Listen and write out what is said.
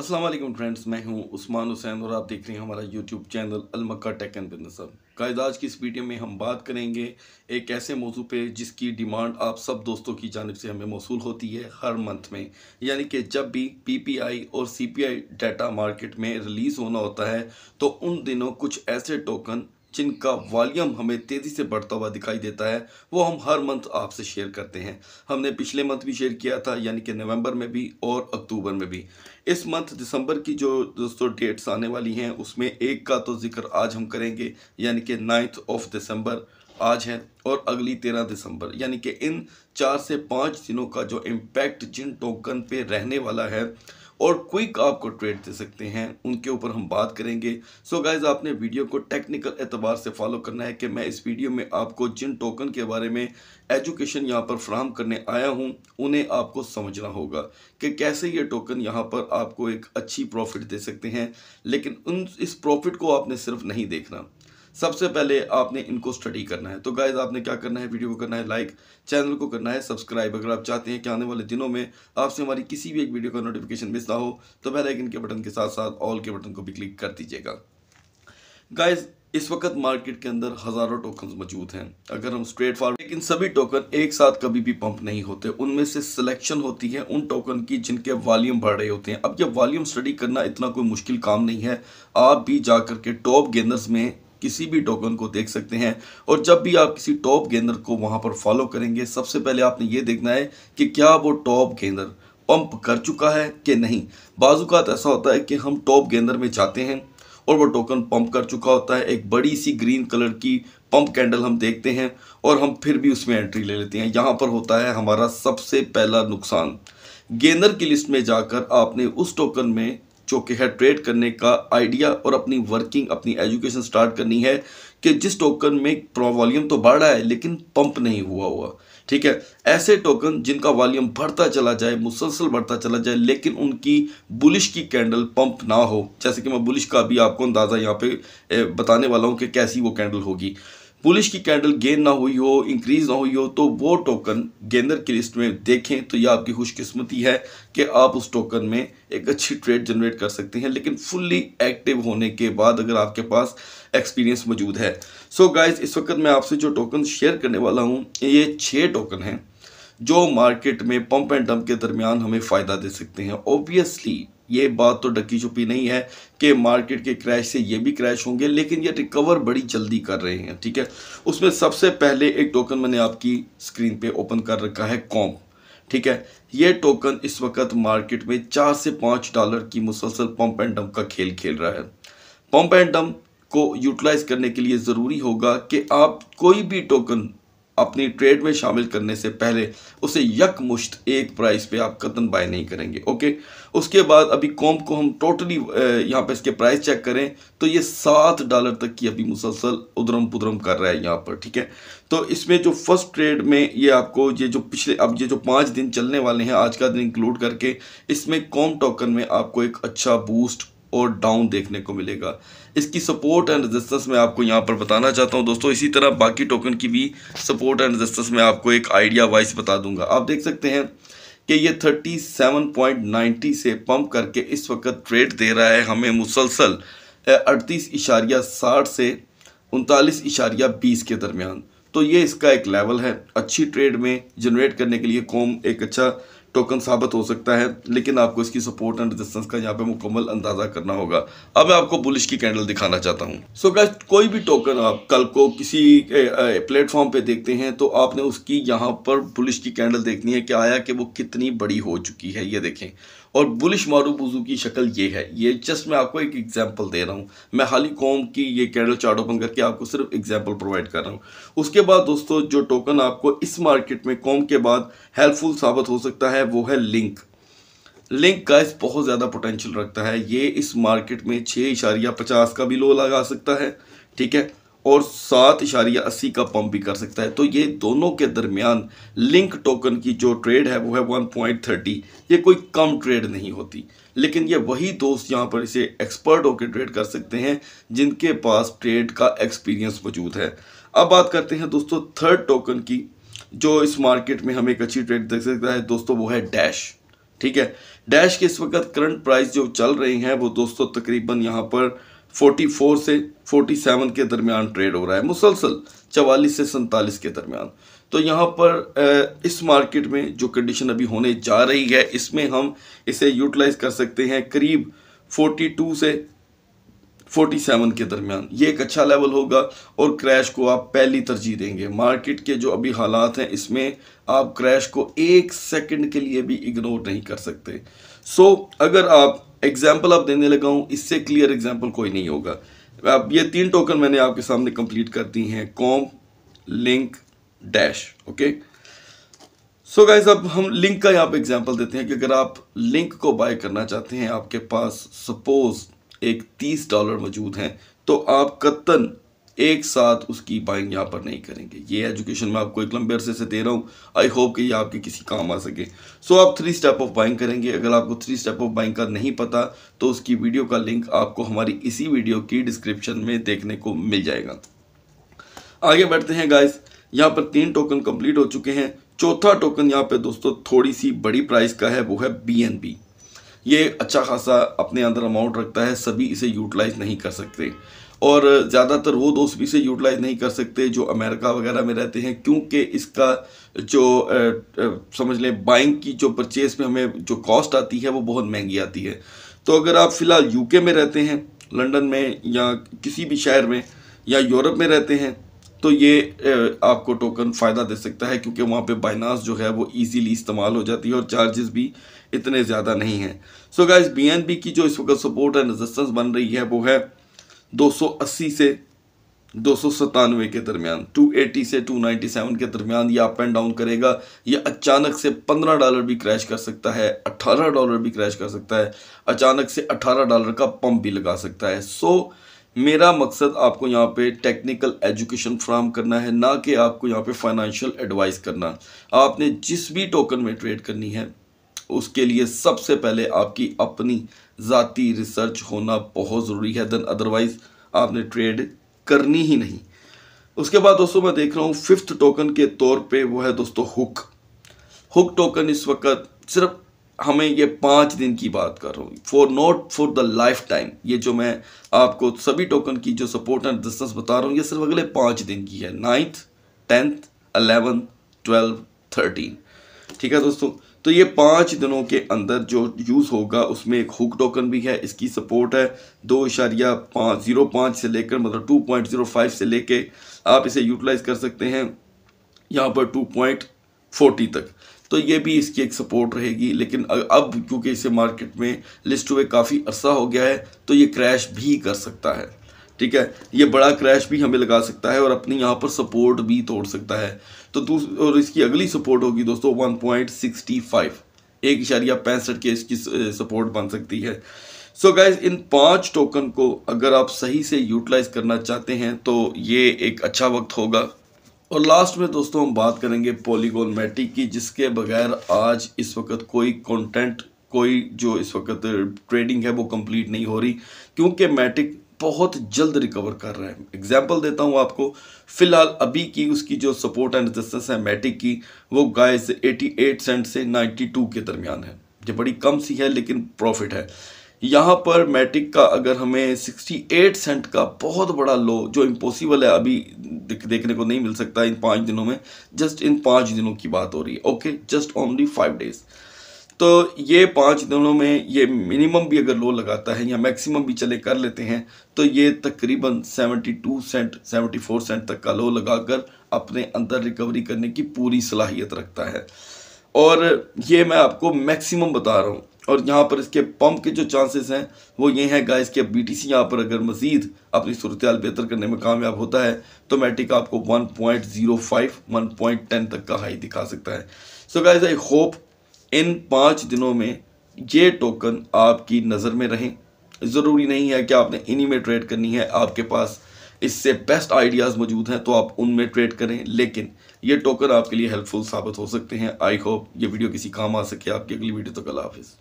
Aslam friends मैं हूं उस्मान हुसैन और आप देख रहे हैं हमारा यूट्यूब चैनल अलमक्का टेक एंड बिजनेस अब कायद आज की इस वीडियो में हम बात करेंगे एक ऐसे मौजू पे जिसकी डिमांड आप सब दोस्तों की जानब से हमें मौसू होती है हर मंथ में यानी कि जब भी पीपीआई और सीपीआई डाटा मार्केट में रिलीज़ होना होता है तो उन दिनों कुछ ऐसे टोकन जिनका वॉल्यूम हमें तेज़ी से बढ़ता हुआ दिखाई देता है वो हम हर मंथ आपसे शेयर करते हैं हमने पिछले मंथ भी शेयर किया था यानी कि नवंबर में भी और अक्टूबर में भी इस मंथ दिसंबर की जो दोस्तों डेट्स आने वाली हैं उसमें एक का तो जिक्र आज हम करेंगे यानी कि नाइन्थ ऑफ दिसंबर आज है और अगली तेरह दिसंबर यानी कि इन चार से पाँच दिनों का जो इम्पैक्ट जिन टोकन पर रहने वाला है और क्विक आपको ट्रेड दे सकते हैं उनके ऊपर हम बात करेंगे सो so गाइज आपने वीडियो को टेक्निकल एतबार से फॉलो करना है कि मैं इस वीडियो में आपको जिन टोकन के बारे में एजुकेशन यहाँ पर फ्राहम करने आया हूँ उन्हें आपको समझना होगा कि कैसे ये टोकन यहाँ पर आपको एक अच्छी प्रॉफिट दे सकते हैं लेकिन उन इस प्रॉफिट को आपने सिर्फ नहीं देखना सबसे पहले आपने इनको स्टडी करना है तो गाइज आपने क्या करना है वीडियो को करना है लाइक चैनल को करना है सब्सक्राइब अगर आप चाहते हैं कि आने वाले दिनों में आपसे हमारी किसी भी एक वीडियो का नोटिफिकेशन मिस ना हो तो पहले एक इनके बटन के साथ साथ ऑल के बटन को भी क्लिक कर दीजिएगा गाइज इस वक्त मार्केट के अंदर हज़ारों टोकन मौजूद हैं अगर हम स्ट्रेट फॉरवर्ड लेकिन सभी टोकन एक साथ कभी भी पंप नहीं होते उनमें से सिलेक्शन होती है उन टोकन की जिनके वॉल्यूम बढ़ रहे होते हैं अब ये वॉल्यूम स्टडी करना इतना कोई मुश्किल काम नहीं है आप भी जा करके टॉप गेंदर्स में किसी भी टोकन को देख सकते हैं और जब भी आप किसी टॉप गेंदर को वहां पर फॉलो करेंगे सबसे पहले आपने ये देखना है कि क्या वो टॉप गेंदर पंप कर चुका है कि नहीं बाजूकात तो ऐसा होता है कि हम टॉप गेंदर में जाते हैं और वो टोकन पंप कर चुका होता है एक बड़ी सी ग्रीन कलर की पंप कैंडल हम देखते हैं और हम फिर भी उसमें एंट्री ले लेते हैं यहाँ पर होता है हमारा सबसे पहला नुकसान गेंदर की लिस्ट में जाकर आपने उस टोकन में जो कि है ट्रेड करने का आइडिया और अपनी वर्किंग अपनी एजुकेशन स्टार्ट करनी है कि जिस टोकन में वॉल्यूम तो बढ़ रहा है लेकिन पंप नहीं हुआ हुआ ठीक है ऐसे टोकन जिनका वॉल्यूम बढ़ता चला जाए मुसलसल बढ़ता चला जाए लेकिन उनकी बुलिश की कैंडल पंप ना हो जैसे कि मैं बुलिश का भी आपको अंदाज़ा यहाँ पे बताने वाला हूँ कि कैसी वो कैंडल होगी पुलिस की कैंडल गेन ना हुई हो इंक्रीज ना हुई हो तो वो टोकन गेंदर की लिस्ट में देखें तो ये आपकी खुशकिस्मती है कि आप उस टोकन में एक अच्छी ट्रेड जनरेट कर सकते हैं लेकिन फुल्ली एक्टिव होने के बाद अगर आपके पास एक्सपीरियंस मौजूद है सो so गाइज इस वक्त मैं आपसे जो टोकन शेयर करने वाला हूँ ये छः टोकन हैं जो मार्केट में पंप एंड डंप के दरमियान हमें फ़ायदा दे सकते हैं ऑब्वियसली ये बात तो डकी छुपी नहीं है कि मार्केट के क्रैश से ये भी क्रैश होंगे लेकिन ये रिकवर बड़ी जल्दी कर रहे हैं ठीक है उसमें सबसे पहले एक टोकन मैंने आपकी स्क्रीन पे ओपन कर रखा है कॉम ठीक है ये टोकन इस वक्त मार्केट में चार से पाँच डॉलर की मुसलसल पंप एंड डम्प का खेल खेल रहा है पंप एंड डम्प को यूटिलाइज करने के लिए ज़रूरी होगा कि आप कोई भी टोकन अपनी ट्रेड में शामिल करने से पहले उसे यकमुश्त एक प्राइस पे आप कतन बाय नहीं करेंगे ओके उसके बाद अभी कॉम को हम टोटली यहाँ पे इसके प्राइस चेक करें तो ये सात डॉलर तक की अभी मुसलसल उधरम पुधरम कर रहा है यहाँ पर ठीक है तो इसमें जो फर्स्ट ट्रेड में ये आपको ये जो पिछले अब ये जो पाँच दिन चलने वाले हैं आज का दिन इंक्लूड करके इसमें कॉम टोकन में आपको एक अच्छा बूस्ट और डाउन देखने को मिलेगा इसकी सपोर्ट एंड रजिस्टेंस मैं आपको यहाँ पर बताना चाहता हूँ दोस्तों इसी तरह बाकी टोकन की भी सपोर्ट एंड रजिस्टेंस मैं आपको एक आइडिया वाइज बता दूंगा आप देख सकते हैं कि ये 37.90 से पंप करके इस वक्त ट्रेड दे रहा है हमें मुसलसल अड़तीस इशारिया साठ से उनतालीस इशारिया बीस के दरमियान तो ये इसका एक लेवल है अच्छी ट्रेड में जनरेट करने के लिए कॉम एक अच्छा टोकन साबित हो सकता है लेकिन आपको इसकी सपोर्ट एंड रेजिस्टेंस का यहाँ पे मुकम्मल अंदाज़ा करना होगा अब मैं आपको बुलिश की कैंडल दिखाना चाहता हूँ सो so, कोई भी टोकन आप कल को किसी प्लेटफॉर्म पे देखते हैं तो आपने उसकी यहाँ पर बुलिश की कैंडल देखनी है कि आया कि वो कितनी बड़ी हो चुकी है ये देखें और बुलिश मारूफ वजू की शक्ल ये है ये जस्ट मैं आपको एक एग्जांपल दे रहा हूँ मैं हाली कॉम की ये कैडल चार्ट ओपन करके आपको सिर्फ एग्जांपल प्रोवाइड कर रहा हूँ उसके बाद दोस्तों जो टोकन आपको इस मार्केट में कॉम के बाद हेल्पफुल साबित हो सकता है वो है लिंक लिंक का इस बहुत ज़्यादा पोटेंशियल रखता है ये इस मार्केट में छः इशारिया पचास का भी लो लगा सकता है ठीक है और सात इशारिया अस्सी का पंप भी कर सकता है तो ये दोनों के दरमियान लिंक टोकन की जो ट्रेड है वो है वन पॉइंट थर्टी ये कोई कम ट्रेड नहीं होती लेकिन ये वही दोस्त यहाँ पर इसे एक्सपर्ट होकर ट्रेड कर सकते हैं जिनके पास ट्रेड का एक्सपीरियंस मौजूद है अब बात करते हैं दोस्तों थर्ड टोकन की जो इस मार्केट में हमें एक अच्छी ट्रेड देख सकता है दोस्तों वो है डैश ठीक है डैश के इस वक्त करंट प्राइस जो चल रही हैं वो दोस्तों तकरीबन यहाँ पर 44 से 47 के दरमियान ट्रेड हो रहा है मुसलसल 44 से सैतालीस के दरमियान तो यहाँ पर इस मार्केट में जो कंडीशन अभी होने जा रही है इसमें हम इसे यूटिलाइज कर सकते हैं करीब 42 से 47 के दरमियान ये एक अच्छा लेवल होगा और क्रैश को आप पहली तरजीह देंगे मार्केट के जो अभी हालात हैं इसमें आप क्रैश को एक सेकंड के लिए भी इग्नोर नहीं कर सकते सो so, अगर आप एग्जाम्पल आप देने लगा हूँ इससे क्लियर एग्जाम्पल कोई नहीं होगा अब ये तीन टोकन मैंने आपके सामने कंप्लीट कर दी हैं com link dash okay so guys अब हम लिंक का यहाँ पे एग्जाम्पल देते हैं कि अगर आप लिंक को बाय करना चाहते हैं आपके पास सपोज एक तीस डॉलर मौजूद हैं तो आप कतन एक साथ उसकी बाइंग यहाँ पर नहीं करेंगे ये एजुकेशन मैं आपको एक लंबे अरसे से दे रहा हूँ आई होप कि ये आपके किसी काम आ सके सो so, आप थ्री स्टेप ऑफ बाइंग करेंगे अगर आपको थ्री स्टेप ऑफ बाइंग का नहीं पता तो उसकी वीडियो का लिंक आपको हमारी इसी वीडियो की डिस्क्रिप्शन में देखने को मिल जाएगा आगे बढ़ते हैं गाइस यहाँ पर तीन टोकन कंप्लीट हो चुके हैं चौथा टोकन यहाँ पर दोस्तों थोड़ी सी बड़ी प्राइस का है वो है बी एन बी ये अच्छा खासा अपने अंदर अमाउंट रखता है सभी इसे यूटिलाइज नहीं कर सकते और ज़्यादातर वो दोस्त भी से यूटिलाइज नहीं कर सकते जो अमेरिका वगैरह में रहते हैं क्योंकि इसका जो समझ लें बाइंग की जो परचेज़ में हमें जो कॉस्ट आती है वो बहुत महंगी आती है तो अगर आप फ़िलहाल यूके में रहते हैं लंदन में या किसी भी शहर में या यूरोप में रहते हैं तो ये आपको टोकन फ़ायदा दे सकता है क्योंकि वहाँ पे बाइनास जो है वो इजीली इस्तेमाल हो जाती है और चार्जेस भी इतने ज़्यादा नहीं हैं सो गाइस बीएनबी की जो इस वक्त सपोर्ट एंड रजिस्टेंस बन रही है वो है 280 से दो के दरमियान 280 से 297 के दरमियान ये अप एंड डाउन करेगा ये अचानक से 15 डॉलर भी क्रैश कर सकता है 18 डॉलर भी क्रैश कर सकता है अचानक से 18 डॉलर का पंप भी लगा सकता है सो so, मेरा मकसद आपको यहाँ पे टेक्निकल एजुकेशन फ्राहम करना है ना कि आपको यहाँ पे फाइनेंशियल एडवाइस करना आपने जिस भी टोकन में ट्रेड करनी है उसके लिए सबसे पहले आपकी अपनी ज़ाती रिसर्च होना बहुत ज़रूरी है देन अदरवाइज़ आपने ट्रेड करनी ही नहीं उसके बाद दोस्तों मैं देख रहा हूँ फिफ्थ टोकन के तौर पे वो है दोस्तों हुक हुक टोकन इस वक्त सिर्फ हमें ये पाँच दिन की बात कर रहा हूँ for not for the lifetime ये जो मैं आपको सभी टोकन की जो सपोर्ट एंड डिस्टेंस बता रहा हूँ ये सिर्फ अगले पाँच दिन की है ninth tenth eleven twelve thirteen ठीक है दोस्तों तो ये पाँच दिनों के अंदर जो यूज़ होगा उसमें एक हुक टोकन भी है इसकी सपोर्ट है दो इशारिया पाँच ज़ीरो पाँच से लेकर मतलब टू पॉइंट ज़ीरो फाइव से लेके आप इसे यूटिलाइज कर सकते हैं यहाँ पर टू पॉइंट फोर्टी तक तो ये भी इसकी एक सपोर्ट रहेगी लेकिन अब क्योंकि इसे मार्केट में लिस्ट हुए काफ़ी अरसा हो गया है तो ये क्रैश भी कर सकता है ठीक है ये बड़ा क्रैश भी हमें लगा सकता है और अपनी यहाँ पर सपोर्ट भी तोड़ सकता है तो और इसकी अगली सपोर्ट होगी दोस्तों वन पॉइंट सिक्सटी फाइव एक इशारिया पैंसठ के इसकी सपोर्ट बन सकती है सो so गाइज इन पांच टोकन को अगर आप सही से यूटिलाइज करना चाहते हैं तो ये एक अच्छा वक्त होगा और लास्ट में दोस्तों हम बात करेंगे पोलीगोन मैटिक की जिसके बगैर आज इस वक्त कोई कंटेंट कोई जो इस वक्त ट्रेडिंग है वो कंप्लीट नहीं हो रही क्योंकि मैटिक बहुत जल्द रिकवर कर रहा है एग्जाम्पल देता हूँ आपको फिलहाल अभी की उसकी जो सपोर्ट एंड रेजिस्टेंस है मैटिक की वो गाय से 88 सेंट से 92 के दरमियान है जो बड़ी कम सी है लेकिन प्रॉफिट है यहाँ पर मैटिक का अगर हमें 68 सेंट का बहुत बड़ा लो जो इम्पॉसिबल है अभी देखने को नहीं मिल सकता इन पाँच दिनों में जस्ट इन पाँच दिनों की बात हो रही है okay just only five days तो ये पाँच दिनों में ये मिनिमम भी अगर लो लगाता है या मैक्सिमम भी चले कर लेते हैं तो ये तकरीबन 72 सेंट 74 सेंट तक का लो लगाकर अपने अंदर रिकवरी करने की पूरी सलाहियत रखता है और ये मैं आपको मैक्सिमम बता रहा हूँ और यहाँ पर इसके पंप के जो चांसेस हैं वो ये हैं गाइस कि बी टी सी यहाँ पर अगर मज़ीद अपनी सूरत बेहतर करने में कामयाब होता है तो मैटिक आपको 1.05 1.10 तक का हाई दिखा सकता है सो गाइस आई होप इन पाँच दिनों में ये टोकन आपकी नज़र में रहें ज़रूरी नहीं है कि आपने इन्हीं में ट्रेड करनी है आपके पास इससे बेस्ट आइडियाज़ मौजूद हैं तो आप उनमें ट्रेड करें लेकिन ये टोकन आपके लिए हेल्पफुल साबित हो सकते हैं आई होप ये वीडियो किसी काम आ सके आपकी अगली वीडियो तो कल हाफिज़